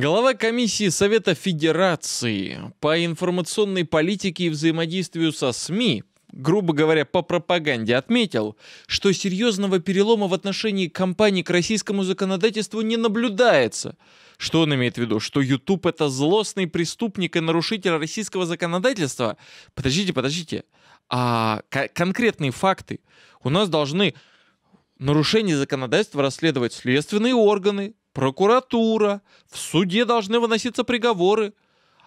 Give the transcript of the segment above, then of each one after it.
Глава комиссии Совета Федерации по информационной политике и взаимодействию со СМИ, грубо говоря, по пропаганде, отметил, что серьезного перелома в отношении компаний к российскому законодательству не наблюдается. Что он имеет в виду? Что YouTube это злостный преступник и нарушитель российского законодательства? Подождите, подождите. А конкретные факты? У нас должны нарушение законодательства расследовать следственные органы, прокуратура, в суде должны выноситься приговоры.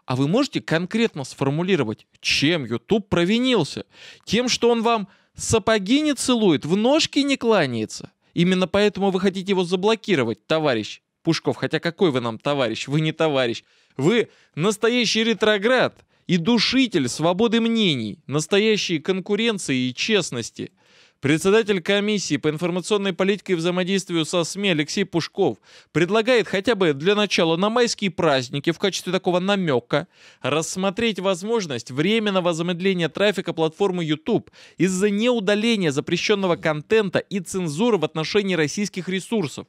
А вы можете конкретно сформулировать, чем YouTube провинился? Тем, что он вам сапоги не целует, в ножки не кланяется? Именно поэтому вы хотите его заблокировать, товарищ Пушков. Хотя какой вы нам товарищ? Вы не товарищ. Вы настоящий ретроград и душитель свободы мнений, настоящей конкуренции и честности – Председатель комиссии по информационной политике и взаимодействию со СМИ Алексей Пушков предлагает хотя бы для начала на майские праздники в качестве такого намека рассмотреть возможность временного замедления трафика платформы YouTube из-за неудаления запрещенного контента и цензуры в отношении российских ресурсов.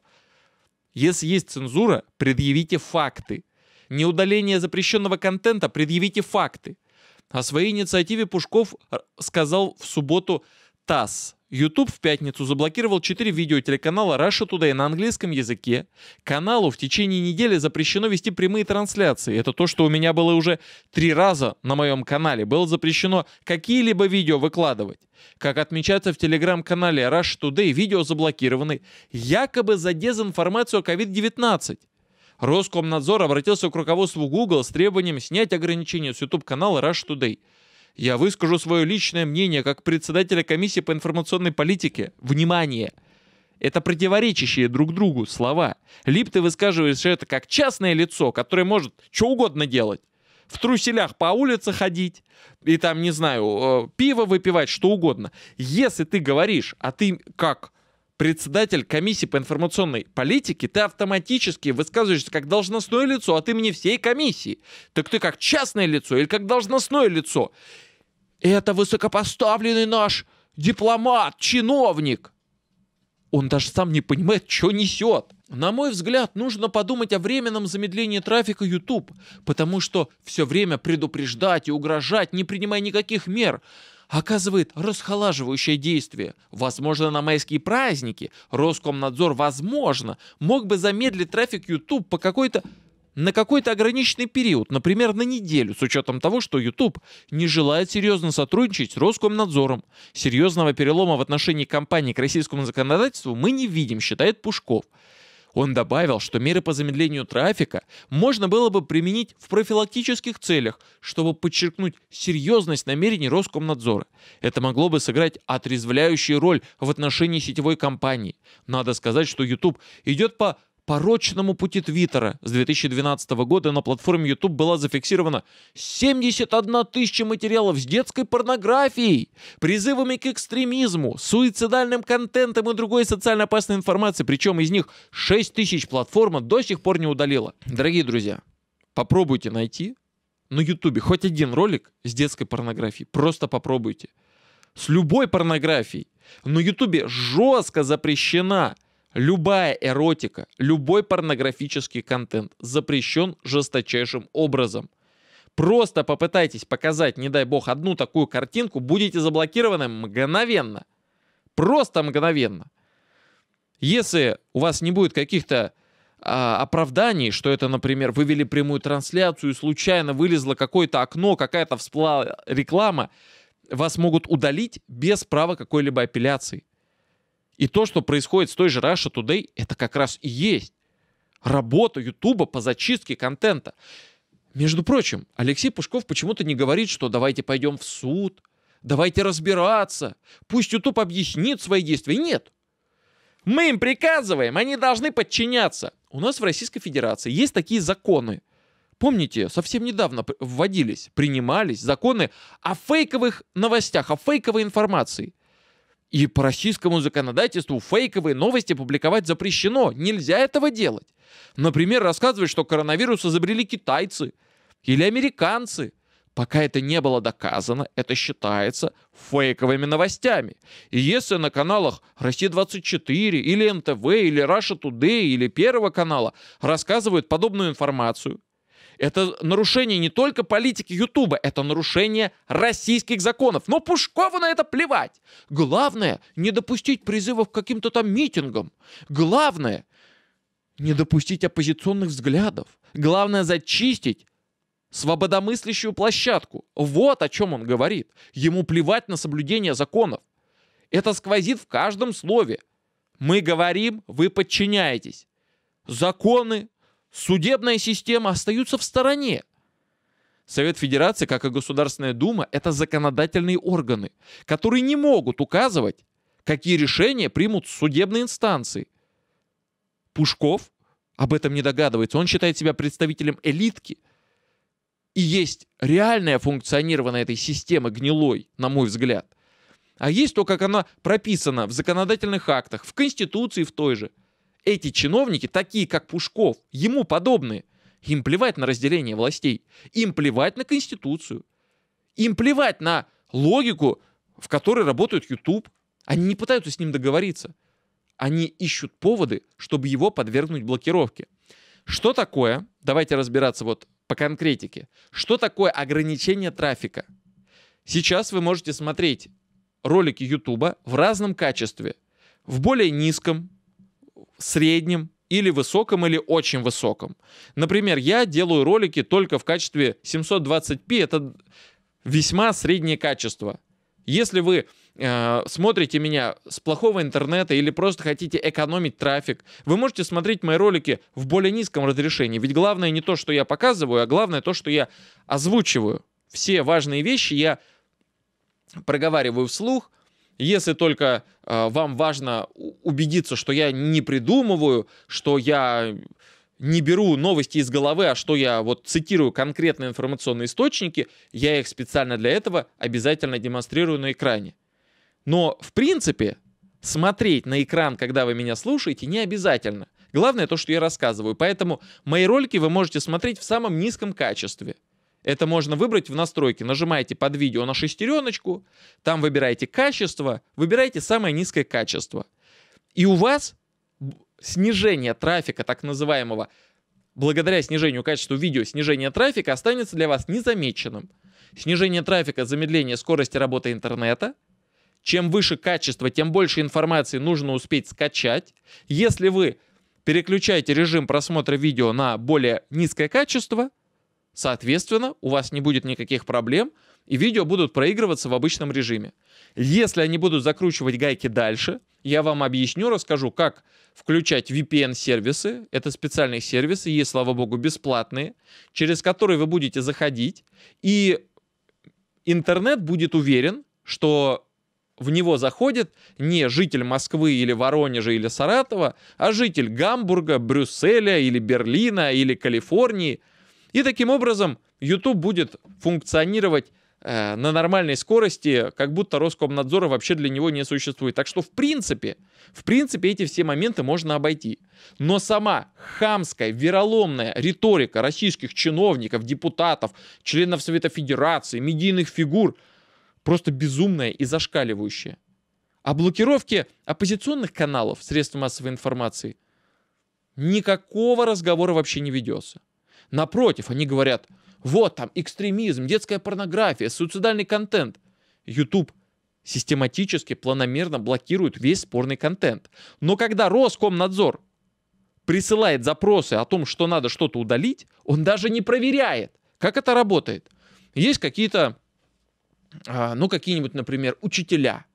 Если есть цензура, предъявите факты. Неудаление запрещенного контента, предъявите факты. О своей инициативе Пушков э, сказал в субботу ТАСС. YouTube в пятницу заблокировал 4 видео телеканала Russia Today на английском языке. Каналу в течение недели запрещено вести прямые трансляции. Это то, что у меня было уже три раза на моем канале. Было запрещено какие-либо видео выкладывать. Как отмечается в телеграм-канале Russia Today, видео заблокированы якобы за дезинформацию о COVID-19. Роскомнадзор обратился к руководству Google с требованием снять ограничения с YouTube-канала Rush Today – я выскажу свое личное мнение как председателя комиссии по информационной политике. Внимание! Это противоречащие друг другу слова. Либо ты высказываешь это как частное лицо, которое может что угодно делать. В труселях по улице ходить и там, не знаю, э, пиво выпивать, что угодно. Если ты говоришь, а ты как председатель комиссии по информационной политике, ты автоматически высказываешься как должностное лицо от имени всей комиссии. Так ты как частное лицо или как должностное лицо? Это высокопоставленный наш дипломат, чиновник. Он даже сам не понимает, что несет. На мой взгляд, нужно подумать о временном замедлении трафика YouTube, потому что все время предупреждать и угрожать, не принимая никаких мер, оказывает расхолаживающее действие. Возможно, на майские праздники Роскомнадзор, возможно, мог бы замедлить трафик YouTube по какой-то на какой-то ограниченный период, например, на неделю, с учетом того, что YouTube не желает серьезно сотрудничать с Роскомнадзором. Серьезного перелома в отношении компании к российскому законодательству мы не видим, считает Пушков. Он добавил, что меры по замедлению трафика можно было бы применить в профилактических целях, чтобы подчеркнуть серьезность намерений Роскомнадзора. Это могло бы сыграть отрезвляющую роль в отношении сетевой компании. Надо сказать, что YouTube идет по порочному пути Твиттера. С 2012 года на платформе YouTube была зафиксирована 71 тысяча материалов с детской порнографией, призывами к экстремизму, суицидальным контентом и другой социально опасной информации, причем из них 6 тысяч платформа до сих пор не удалила. Дорогие друзья, попробуйте найти на YouTube хоть один ролик с детской порнографией. Просто попробуйте. С любой порнографией. На Ютубе жестко запрещена Любая эротика, любой порнографический контент запрещен жесточайшим образом. Просто попытайтесь показать, не дай бог, одну такую картинку, будете заблокированы мгновенно. Просто мгновенно. Если у вас не будет каких-то а, оправданий, что это, например, вывели прямую трансляцию и случайно вылезло какое-то окно, какая-то всплыла реклама, вас могут удалить без права какой-либо апелляции. И то, что происходит с той же Russia Today, это как раз и есть работа Ютуба по зачистке контента. Между прочим, Алексей Пушков почему-то не говорит, что давайте пойдем в суд, давайте разбираться, пусть Ютуб объяснит свои действия. Нет. Мы им приказываем, они должны подчиняться. У нас в Российской Федерации есть такие законы. Помните, совсем недавно вводились, принимались законы о фейковых новостях, о фейковой информации – и по российскому законодательству фейковые новости публиковать запрещено. Нельзя этого делать. Например, рассказывать, что коронавирус изобрели китайцы или американцы. Пока это не было доказано, это считается фейковыми новостями. И если на каналах «Россия-24» или «НТВ» или «Раша Today» или «Первого канала» рассказывают подобную информацию, это нарушение не только политики Ютуба, это нарушение российских законов. Но Пушкову на это плевать. Главное не допустить призывов к каким-то там митингам. Главное не допустить оппозиционных взглядов. Главное зачистить свободомыслящую площадку. Вот о чем он говорит. Ему плевать на соблюдение законов. Это сквозит в каждом слове. Мы говорим, вы подчиняетесь. Законы судебная система остаются в стороне. Совет Федерации, как и Государственная Дума, это законодательные органы, которые не могут указывать, какие решения примут судебные инстанции. Пушков об этом не догадывается. Он считает себя представителем элитки. И есть реальное функционирование этой системы гнилой, на мой взгляд. А есть то, как она прописана в законодательных актах, в Конституции в той же – эти чиновники, такие как Пушков, ему подобные, им плевать на разделение властей, им плевать на Конституцию, им плевать на логику, в которой работает YouTube. Они не пытаются с ним договориться. Они ищут поводы, чтобы его подвергнуть блокировке. Что такое, давайте разбираться вот по конкретике, что такое ограничение трафика? Сейчас вы можете смотреть ролики YouTube в разном качестве. В более низком, среднем или высоком, или очень высоком. Например, я делаю ролики только в качестве 720p, это весьма среднее качество. Если вы э, смотрите меня с плохого интернета или просто хотите экономить трафик, вы можете смотреть мои ролики в более низком разрешении. Ведь главное не то, что я показываю, а главное то, что я озвучиваю. Все важные вещи я проговариваю вслух, если только э, вам важно убедиться, что я не придумываю, что я не беру новости из головы, а что я вот цитирую конкретные информационные источники, я их специально для этого обязательно демонстрирую на экране. Но, в принципе, смотреть на экран, когда вы меня слушаете, не обязательно. Главное то, что я рассказываю. Поэтому мои ролики вы можете смотреть в самом низком качестве – это можно выбрать в настройке. Нажимаете под видео на шестереночку, там выбираете качество, выбираете самое низкое качество. И у вас снижение трафика, так называемого, благодаря снижению качества видео, снижение трафика останется для вас незамеченным. Снижение трафика, замедление скорости работы интернета. Чем выше качество, тем больше информации нужно успеть скачать. Если вы переключаете режим просмотра видео на более низкое качество – Соответственно, у вас не будет никаких проблем, и видео будут проигрываться в обычном режиме. Если они будут закручивать гайки дальше, я вам объясню, расскажу, как включать VPN-сервисы. Это специальные сервисы, есть, слава богу, бесплатные, через которые вы будете заходить, и интернет будет уверен, что в него заходит не житель Москвы или Воронежа или Саратова, а житель Гамбурга, Брюсселя или Берлина или Калифорнии – и таким образом YouTube будет функционировать э, на нормальной скорости, как будто Роскомнадзора вообще для него не существует. Так что в принципе, в принципе эти все моменты можно обойти. Но сама хамская, вероломная риторика российских чиновников, депутатов, членов Совета Федерации, медийных фигур просто безумная и зашкаливающая. А блокировки оппозиционных каналов средств массовой информации никакого разговора вообще не ведется. Напротив, они говорят, вот там экстремизм, детская порнография, суицидальный контент. YouTube систематически, планомерно блокирует весь спорный контент. Но когда Роскомнадзор присылает запросы о том, что надо что-то удалить, он даже не проверяет, как это работает. Есть какие-то, а, ну, какие-нибудь, например, учителя,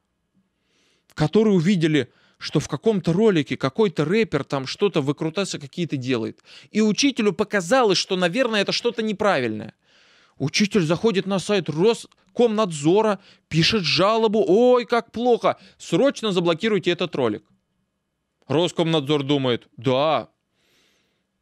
которые увидели, что в каком-то ролике какой-то рэпер там что-то выкрутасы какие-то делает. И учителю показалось, что, наверное, это что-то неправильное. Учитель заходит на сайт Роскомнадзора, пишет жалобу, ой, как плохо, срочно заблокируйте этот ролик. Роскомнадзор думает, да,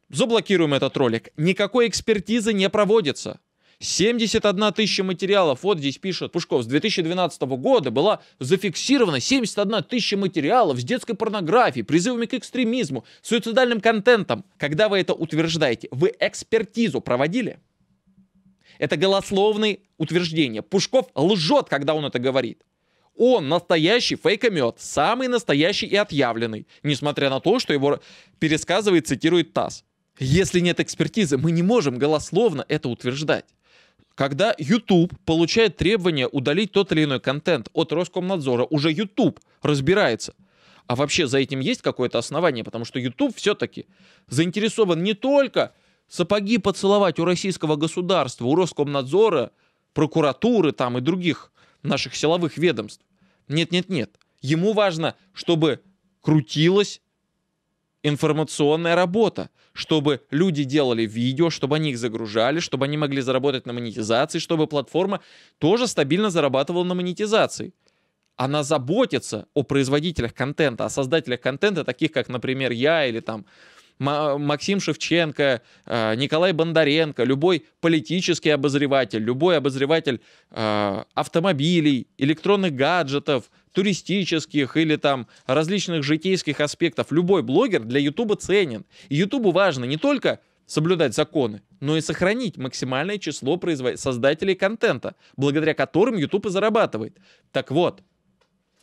заблокируем этот ролик. Никакой экспертизы не проводится. 71 тысяча материалов, вот здесь пишет Пушков, с 2012 года была зафиксирована 71 тысяча материалов с детской порнографией, призывами к экстремизму, суицидальным контентом. Когда вы это утверждаете, вы экспертизу проводили? Это голословные утверждения. Пушков лжет, когда он это говорит. Он настоящий фейкомет, самый настоящий и отъявленный, несмотря на то, что его пересказывает, цитирует ТАСС. Если нет экспертизы, мы не можем голословно это утверждать когда YouTube получает требование удалить тот или иной контент от Роскомнадзора, уже YouTube разбирается. А вообще за этим есть какое-то основание, потому что YouTube все-таки заинтересован не только сапоги поцеловать у российского государства, у Роскомнадзора, прокуратуры там и других наших силовых ведомств. Нет-нет-нет. Ему важно, чтобы крутилось информационная работа, чтобы люди делали видео, чтобы они их загружали, чтобы они могли заработать на монетизации, чтобы платформа тоже стабильно зарабатывала на монетизации. Она заботится о производителях контента, о создателях контента, таких как, например, я или там Максим Шевченко, э, Николай Бондаренко, любой политический обозреватель, любой обозреватель э, автомобилей, электронных гаджетов, туристических или там различных житейских аспектов. Любой блогер для Ютуба ценен. И Ютубу важно не только соблюдать законы, но и сохранить максимальное число производ... создателей контента, благодаря которым YouTube и зарабатывает. Так вот,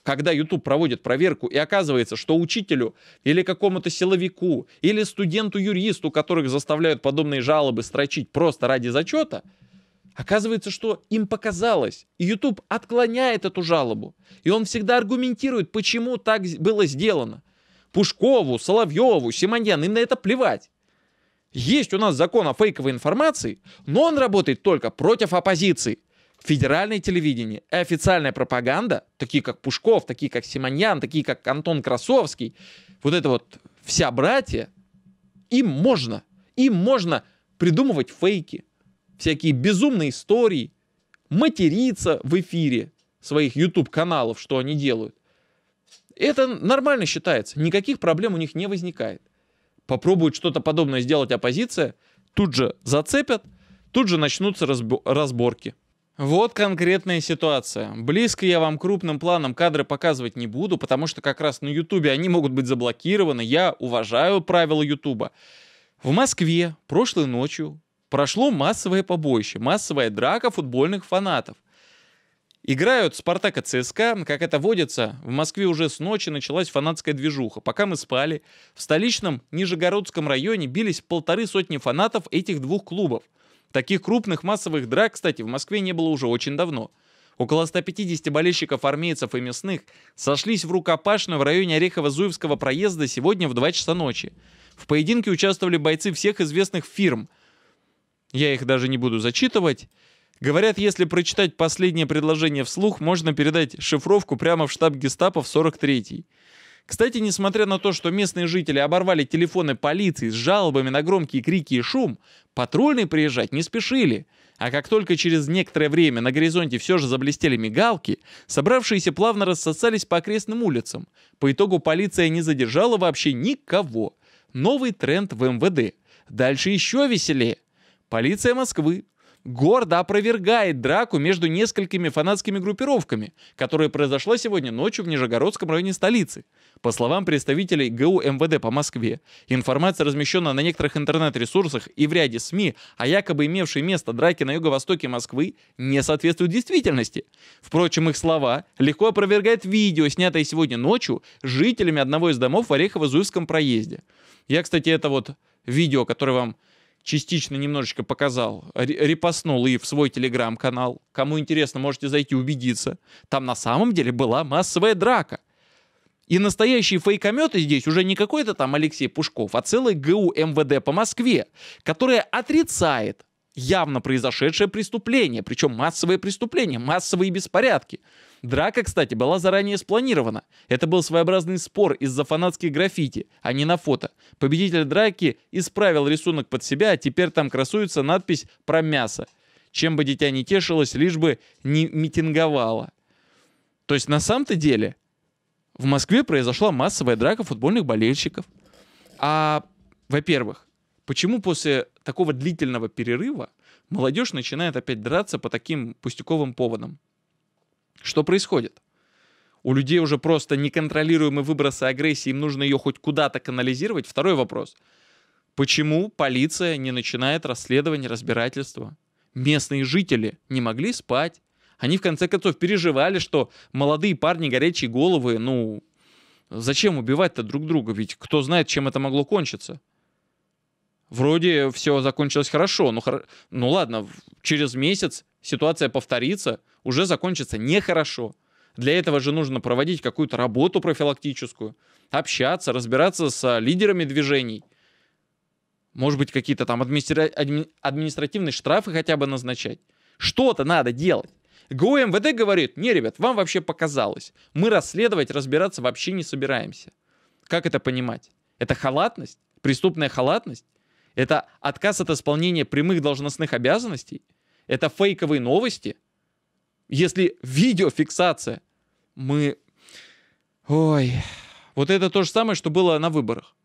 когда YouTube проводит проверку и оказывается, что учителю или какому-то силовику или студенту-юристу, которых заставляют подобные жалобы строчить просто ради зачета – Оказывается, что им показалось, и YouTube отклоняет эту жалобу. И он всегда аргументирует, почему так было сделано. Пушкову, Соловьеву, Симоньян, им на это плевать. Есть у нас закон о фейковой информации, но он работает только против оппозиции. Федеральное телевидение и официальная пропаганда, такие как Пушков, такие как Симоньян, такие как Антон Красовский, вот это вот вся братья, им можно, им можно придумывать фейки, всякие безумные истории, материться в эфире своих YouTube-каналов, что они делают. Это нормально считается, никаких проблем у них не возникает. Попробует что-то подобное сделать оппозиция, тут же зацепят, тут же начнутся разборки. Вот конкретная ситуация. Близко я вам крупным планом кадры показывать не буду, потому что как раз на Ютубе они могут быть заблокированы. Я уважаю правила Ютуба. В Москве прошлой ночью прошло массовое побоище, массовая драка футбольных фанатов. Играют «Спартак» и «ЦСКА». Как это водится, в Москве уже с ночи началась фанатская движуха. Пока мы спали, в столичном Нижегородском районе бились полторы сотни фанатов этих двух клубов. Таких крупных массовых драк, кстати, в Москве не было уже очень давно. Около 150 болельщиков армейцев и мясных сошлись в рукопашную в районе Орехово-Зуевского проезда сегодня в 2 часа ночи. В поединке участвовали бойцы всех известных фирм – я их даже не буду зачитывать. Говорят, если прочитать последнее предложение вслух, можно передать шифровку прямо в штаб гестапо в 43-й. Кстати, несмотря на то, что местные жители оборвали телефоны полиции с жалобами на громкие крики и шум, патрульные приезжать не спешили. А как только через некоторое время на горизонте все же заблестели мигалки, собравшиеся плавно рассосались по окрестным улицам. По итогу полиция не задержала вообще никого. Новый тренд в МВД. Дальше еще веселее. Полиция Москвы гордо опровергает драку между несколькими фанатскими группировками, которая произошла сегодня ночью в Нижегородском районе столицы. По словам представителей ГУ МВД по Москве, информация размещена на некоторых интернет-ресурсах и в ряде СМИ о якобы имевшей место драке на юго-востоке Москвы не соответствует действительности. Впрочем, их слова легко опровергает видео, снятое сегодня ночью жителями одного из домов в Орехово-Зуевском проезде. Я, кстати, это вот видео, которое вам частично немножечко показал, репостнул и в свой телеграм-канал. Кому интересно, можете зайти убедиться. Там на самом деле была массовая драка. И настоящие фейкометы здесь уже не какой-то там Алексей Пушков, а целый ГУ МВД по Москве, которая отрицает явно произошедшее преступление, причем массовое преступление, массовые беспорядки. Драка, кстати, была заранее спланирована. Это был своеобразный спор из-за фанатских граффити, а не на фото. Победитель драки исправил рисунок под себя, а теперь там красуется надпись про мясо. Чем бы дитя не тешилось, лишь бы не митинговало. То есть на самом-то деле в Москве произошла массовая драка футбольных болельщиков. А, во-первых, почему после такого длительного перерыва молодежь начинает опять драться по таким пустяковым поводам. Что происходит? У людей уже просто неконтролируемые выбросы агрессии, им нужно ее хоть куда-то канализировать. Второй вопрос. Почему полиция не начинает расследование, разбирательство? Местные жители не могли спать. Они, в конце концов, переживали, что молодые парни горячие головы, ну, зачем убивать-то друг друга? Ведь кто знает, чем это могло кончиться. Вроде все закончилось хорошо, ну, хор... ну ладно, через месяц ситуация повторится, уже закончится нехорошо. Для этого же нужно проводить какую-то работу профилактическую, общаться, разбираться с а, лидерами движений. Может быть, какие-то там администра... адми... административные штрафы хотя бы назначать. Что-то надо делать. ГУ МВД говорит, не, ребят, вам вообще показалось. Мы расследовать, разбираться вообще не собираемся. Как это понимать? Это халатность? Преступная халатность? Это отказ от исполнения прямых должностных обязанностей? Это фейковые новости? Если видеофиксация, мы... Ой, вот это то же самое, что было на выборах.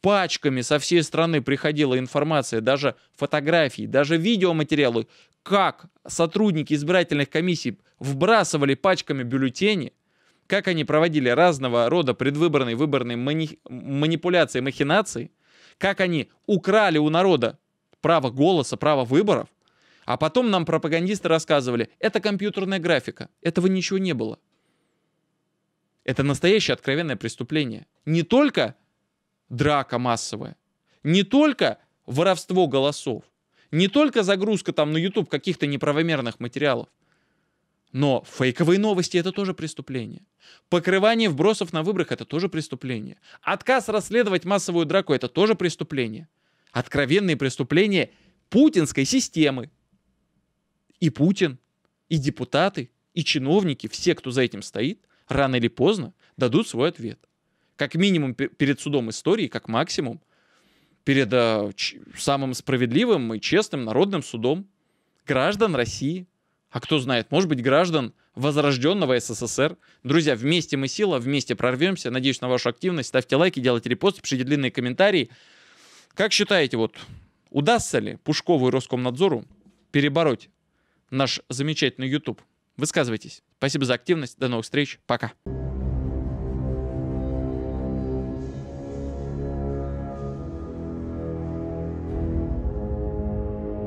Пачками со всей страны приходила информация, даже фотографии, даже видеоматериалы, как сотрудники избирательных комиссий вбрасывали пачками бюллетени, как они проводили разного рода предвыборные выборные мани... манипуляции, махинации, как они украли у народа право голоса, право выборов, а потом нам пропагандисты рассказывали, это компьютерная графика, этого ничего не было. Это настоящее откровенное преступление. Не только драка массовая, не только воровство голосов, не только загрузка там на YouTube каких-то неправомерных материалов, но фейковые новости — это тоже преступление. Покрывание вбросов на выборах — это тоже преступление. Отказ расследовать массовую драку — это тоже преступление. Откровенные преступления путинской системы. И Путин, и депутаты, и чиновники, все, кто за этим стоит, рано или поздно дадут свой ответ. Как минимум перед судом истории, как максимум перед э, самым справедливым и честным народным судом граждан России — а кто знает, может быть, граждан возрожденного СССР. Друзья, вместе мы сила, вместе прорвемся. Надеюсь на вашу активность. Ставьте лайки, делайте репосты, пишите длинные комментарии. Как считаете, вот удастся ли Пушкову и Роскомнадзору перебороть наш замечательный YouTube? Высказывайтесь. Спасибо за активность. До новых встреч. Пока.